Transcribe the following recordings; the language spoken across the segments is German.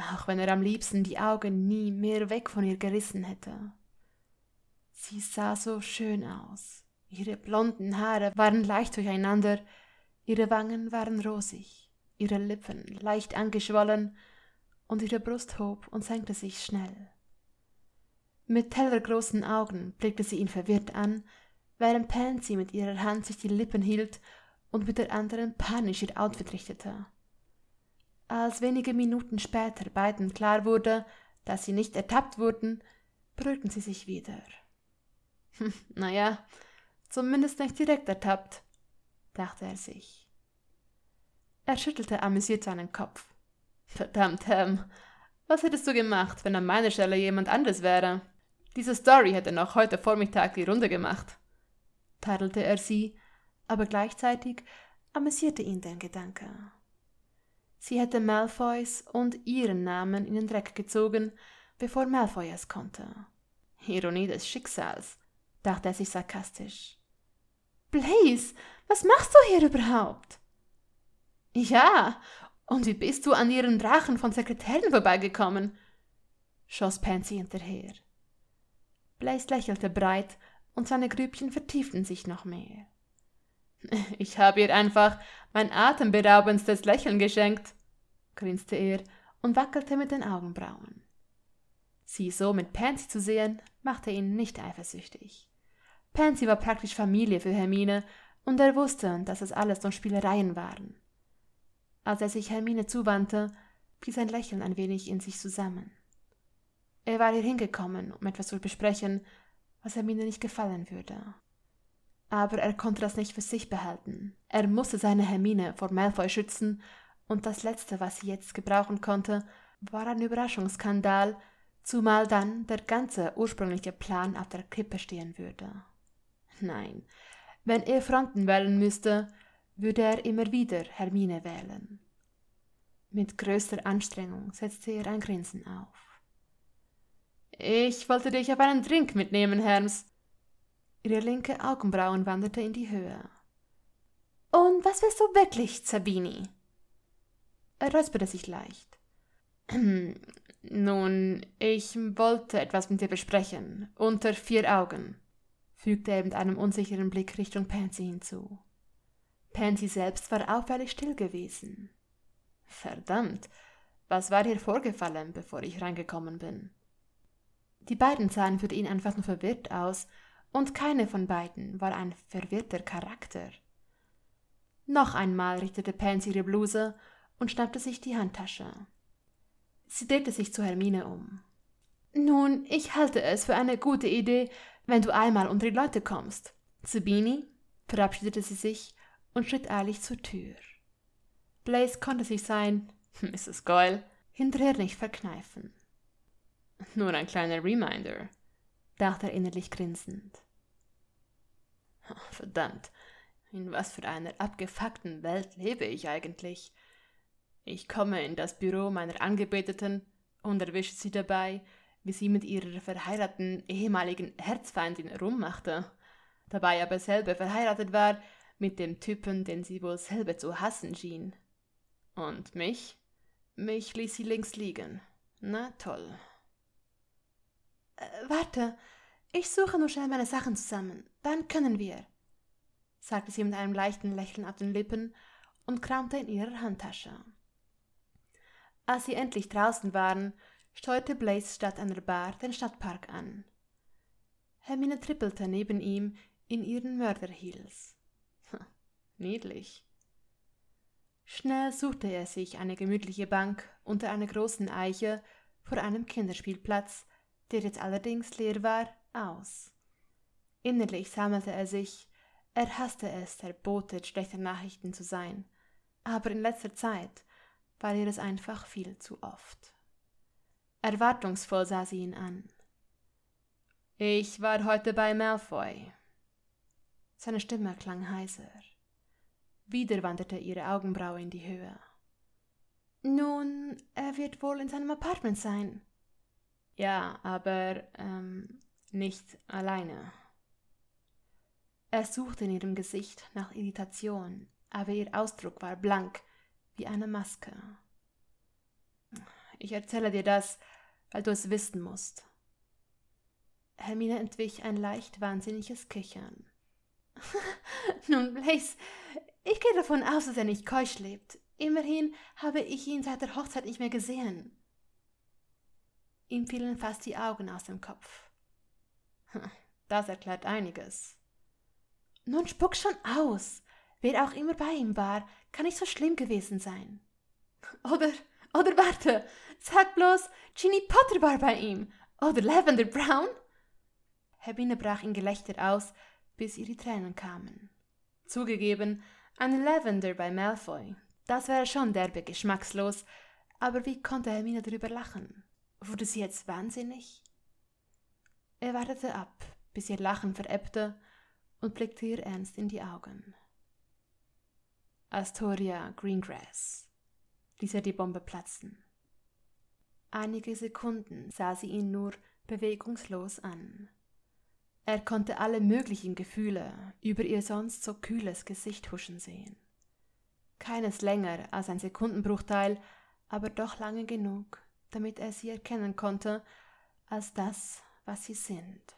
auch wenn er am liebsten die Augen nie mehr weg von ihr gerissen hätte. Sie sah so schön aus. Ihre blonden Haare waren leicht durcheinander, ihre Wangen waren rosig, ihre Lippen leicht angeschwollen und ihre Brust hob und senkte sich schnell. Mit tellergroßen Augen blickte sie ihn verwirrt an, während Pansy mit ihrer Hand sich die Lippen hielt und mit der anderen panisch ihr Outfit richtete. Als wenige Minuten später beiden klar wurde, dass sie nicht ertappt wurden, brüllten sie sich wieder. naja, zumindest nicht direkt ertappt, dachte er sich. Er schüttelte amüsiert seinen Kopf. Verdammt, Ham, was hättest du gemacht, wenn an meiner Stelle jemand anders wäre? Diese Story hätte noch heute Vormittag die Runde gemacht, tadelte er sie, aber gleichzeitig amüsierte ihn der Gedanke. Sie hätte Malfoys und ihren Namen in den Dreck gezogen, bevor Malfoy es konnte. Ironie des Schicksals, dachte er sich sarkastisch. Blaze, was machst du hier überhaupt? Ja, und wie bist du an ihren Drachen von Sekretären vorbeigekommen? schoss Pansy hinterher. Blaze lächelte breit und seine Grübchen vertieften sich noch mehr. Ich habe ihr einfach mein atemberaubendstes Lächeln geschenkt, grinste er und wackelte mit den Augenbrauen. Sie so mit Pansy zu sehen, machte ihn nicht eifersüchtig. Pansy war praktisch Familie für Hermine und er wusste, dass es alles nur Spielereien waren. Als er sich Hermine zuwandte, blieb sein Lächeln ein wenig in sich zusammen. Er war hier hingekommen, um etwas zu besprechen, was Hermine nicht gefallen würde. Aber er konnte das nicht für sich behalten. Er musste seine Hermine vor Malfoy schützen und das Letzte, was sie jetzt gebrauchen konnte, war ein Überraschungsskandal, zumal dann der ganze ursprüngliche Plan auf der Kippe stehen würde. Nein, wenn er Fronten wählen müsste, würde er immer wieder Hermine wählen. Mit größter Anstrengung setzte er ein Grinsen auf. Ich wollte dich auf einen Drink mitnehmen, Herms. Ihre linke Augenbrauen wanderte in die Höhe. Und was willst du wirklich, Sabini? Äh, räusperte sich leicht. Nun, ich wollte etwas mit dir besprechen, unter vier Augen, fügte er mit einem unsicheren Blick Richtung Pansy hinzu. Pansy selbst war auffällig still gewesen. Verdammt, was war hier vorgefallen, bevor ich reingekommen bin? Die beiden sahen für ihn einfach nur verwirrt aus, und keine von beiden war ein verwirrter Charakter. Noch einmal richtete Pansy ihre Bluse und schnappte sich die Handtasche. Sie drehte sich zu Hermine um. Nun, ich halte es für eine gute Idee, wenn du einmal unter die Leute kommst. Sabini verabschiedete sie sich und schritt eilig zur Tür. Blaze konnte sich sein, Mrs. Goyle, hinterher nicht verkneifen. Nur ein kleiner Reminder, dachte er innerlich grinsend. Verdammt, in was für einer abgefuckten Welt lebe ich eigentlich? Ich komme in das Büro meiner Angebeteten und erwische sie dabei, wie sie mit ihrer verheirateten ehemaligen Herzfeindin rummachte, dabei aber selber verheiratet war mit dem Typen, den sie wohl selber zu hassen schien. Und mich? Mich ließ sie links liegen. Na toll. Äh, warte, ich suche nur schnell meine Sachen zusammen, dann können wir, sagte sie mit einem leichten Lächeln auf den Lippen und kramte in ihrer Handtasche. Als sie endlich draußen waren, steuerte Blaze statt einer Bar den Stadtpark an. Hermine trippelte neben ihm in ihren Mörderheels. Hm, niedlich. Schnell suchte er sich eine gemütliche Bank unter einer großen Eiche vor einem Kinderspielplatz, der jetzt allerdings leer war, aus. Innerlich sammelte er sich, er hasste es, der Bote schlechter Nachrichten zu sein, aber in letzter Zeit war ihr das einfach viel zu oft. Erwartungsvoll sah sie ihn an. Ich war heute bei Malfoy. Seine Stimme klang heiser. Wieder wanderte ihre Augenbraue in die Höhe. Nun, er wird wohl in seinem Apartment sein. Ja, aber ähm, nicht alleine. Er suchte in ihrem Gesicht nach Irritation, aber ihr Ausdruck war blank wie eine Maske. Ich erzähle dir das, weil du es wissen musst. Hermine entwich ein leicht wahnsinniges Kichern. Nun, Blaze, ich gehe davon aus, dass er nicht keusch lebt. Immerhin habe ich ihn seit der Hochzeit nicht mehr gesehen. Ihm fielen fast die Augen aus dem Kopf. Das erklärt einiges. Nun spuck schon aus. Wer auch immer bei ihm war, kann nicht so schlimm gewesen sein. Oder, oder warte, sag bloß Ginny Potter war bei ihm. Oder Lavender Brown? Hermine brach in Gelächter aus, bis ihre Tränen kamen. Zugegeben, ein Lavender bei Malfoy, das wäre schon derbe geschmackslos, aber wie konnte Hermine darüber lachen? Wurde sie jetzt wahnsinnig? Er wartete ab, bis ihr Lachen verebbte und blickte ihr ernst in die Augen. Astoria Greengrass ließ er die Bombe platzen. Einige Sekunden sah sie ihn nur bewegungslos an. Er konnte alle möglichen Gefühle über ihr sonst so kühles Gesicht huschen sehen. Keines länger als ein Sekundenbruchteil, aber doch lange genug, damit er sie erkennen konnte als das, was sie sind.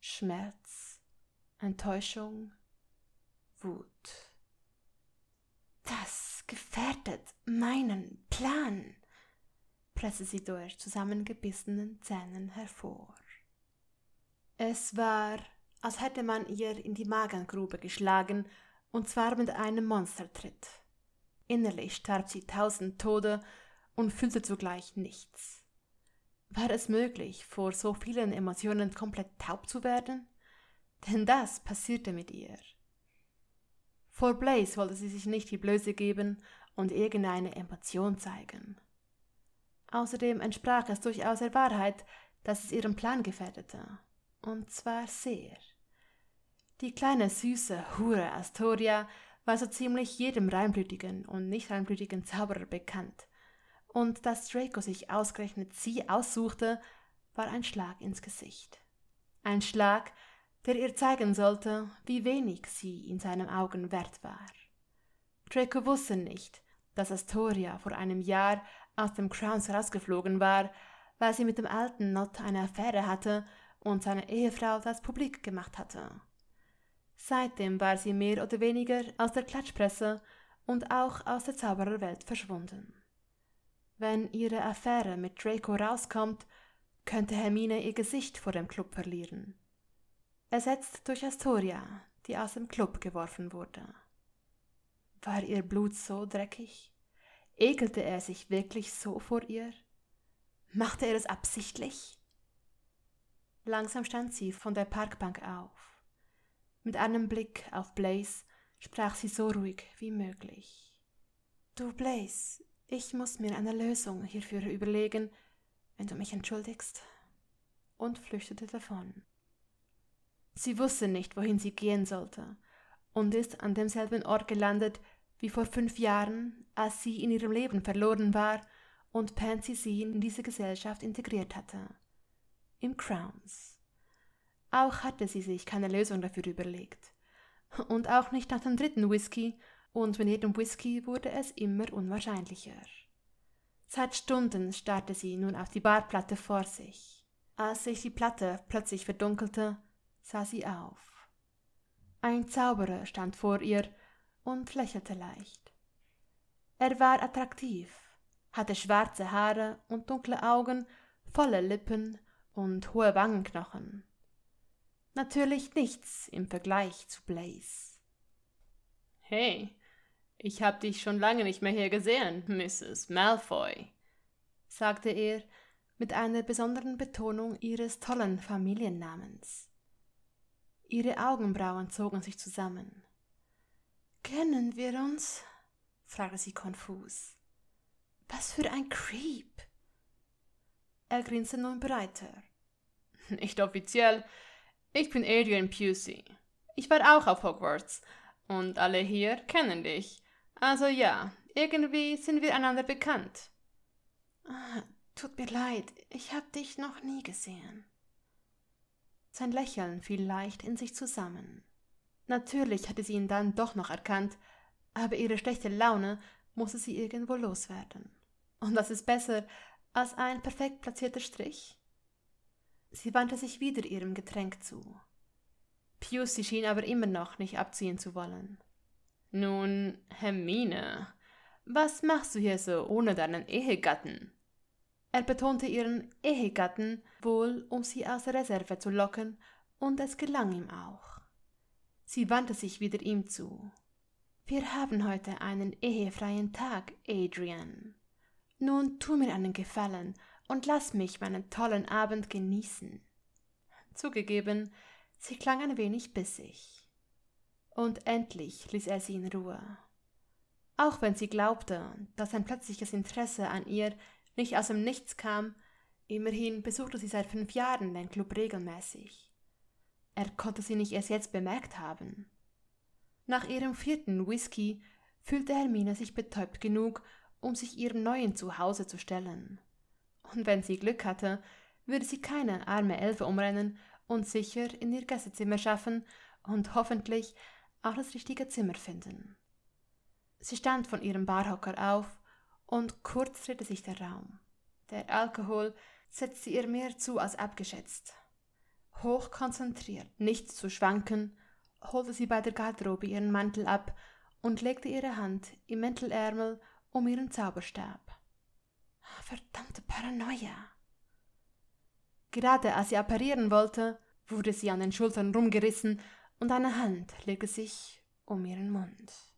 Schmerz, Enttäuschung, Wut. Das gefährdet meinen Plan, presste sie durch zusammengebissenen Zähnen hervor. Es war, als hätte man ihr in die Magengrube geschlagen, und zwar mit einem Monstertritt. Innerlich starb sie tausend Tode und fühlte zugleich nichts. War es möglich, vor so vielen Emotionen komplett taub zu werden? Denn das passierte mit ihr. Vor Blaze wollte sie sich nicht die Blöße geben und irgendeine Emotion zeigen. Außerdem entsprach es durchaus der Wahrheit, dass es ihren Plan gefährdete. Und zwar sehr. Die kleine süße Hure Astoria war so ziemlich jedem reinblütigen und nicht reinblütigen Zauberer bekannt. Und dass Draco sich ausgerechnet sie aussuchte, war ein Schlag ins Gesicht. Ein Schlag, der ihr zeigen sollte, wie wenig sie in seinen Augen wert war. Draco wusste nicht, dass Astoria vor einem Jahr aus dem Crowns rausgeflogen war, weil sie mit dem alten Not eine Affäre hatte und seine Ehefrau das publik gemacht hatte. Seitdem war sie mehr oder weniger aus der Klatschpresse und auch aus der Zaubererwelt verschwunden. Wenn ihre Affäre mit Draco rauskommt, könnte Hermine ihr Gesicht vor dem Club verlieren ersetzt durch Astoria, die aus dem Club geworfen wurde. War ihr Blut so dreckig? Ekelte er sich wirklich so vor ihr? Machte er es absichtlich? Langsam stand sie von der Parkbank auf. Mit einem Blick auf Blaze sprach sie so ruhig wie möglich. Du Blaze, ich muss mir eine Lösung hierfür überlegen, wenn du mich entschuldigst. Und flüchtete davon. Sie wusste nicht, wohin sie gehen sollte, und ist an demselben Ort gelandet wie vor fünf Jahren, als sie in ihrem Leben verloren war und Pansy sie in diese Gesellschaft integriert hatte. Im Crowns. Auch hatte sie sich keine Lösung dafür überlegt. Und auch nicht nach dem dritten Whisky, und mit jedem Whisky wurde es immer unwahrscheinlicher. Seit Stunden starrte sie nun auf die Barplatte vor sich. Als sich die Platte plötzlich verdunkelte, sah sie auf. Ein Zauberer stand vor ihr und lächelte leicht. Er war attraktiv, hatte schwarze Haare und dunkle Augen, volle Lippen und hohe Wangenknochen. Natürlich nichts im Vergleich zu Blaze. Hey, ich hab dich schon lange nicht mehr hier gesehen, Mrs. Malfoy, sagte er mit einer besonderen Betonung ihres tollen Familiennamens. Ihre Augenbrauen zogen sich zusammen. Kennen wir uns? fragte sie konfus. Was für ein Creep! Er grinste nun breiter. Nicht offiziell. Ich bin Adrian Pusey. Ich war auch auf Hogwarts. Und alle hier kennen dich. Also ja, irgendwie sind wir einander bekannt. Ah, tut mir leid, ich hab dich noch nie gesehen. Sein Lächeln fiel leicht in sich zusammen. Natürlich hatte sie ihn dann doch noch erkannt, aber ihre schlechte Laune musste sie irgendwo loswerden. Und was ist besser als ein perfekt platzierter Strich. Sie wandte sich wieder ihrem Getränk zu. Piusi schien aber immer noch nicht abziehen zu wollen. Nun, Hermine, was machst du hier so ohne deinen Ehegatten? Er betonte ihren Ehegatten wohl, um sie aus der Reserve zu locken, und es gelang ihm auch. Sie wandte sich wieder ihm zu. Wir haben heute einen ehefreien Tag, Adrian. Nun tu mir einen Gefallen und lass mich meinen tollen Abend genießen. Zugegeben, sie klang ein wenig bissig. Und endlich ließ er sie in Ruhe. Auch wenn sie glaubte, dass sein plötzliches Interesse an ihr nicht aus dem Nichts kam, immerhin besuchte sie seit fünf Jahren den Club regelmäßig. Er konnte sie nicht erst jetzt bemerkt haben. Nach ihrem vierten Whisky fühlte Hermine sich betäubt genug, um sich ihrem neuen Zuhause zu stellen. Und wenn sie Glück hatte, würde sie keine arme Elfe umrennen und sicher in ihr Gästezimmer schaffen und hoffentlich auch das richtige Zimmer finden. Sie stand von ihrem Barhocker auf und kurz drehte sich der Raum. Der Alkohol setzte ihr mehr zu als abgeschätzt. Hochkonzentriert, nicht zu schwanken, holte sie bei der Garderobe ihren Mantel ab und legte ihre Hand im Mäntelärmel um ihren Zauberstab. Verdammte Paranoia! Gerade als sie apparieren wollte, wurde sie an den Schultern rumgerissen und eine Hand legte sich um ihren Mund.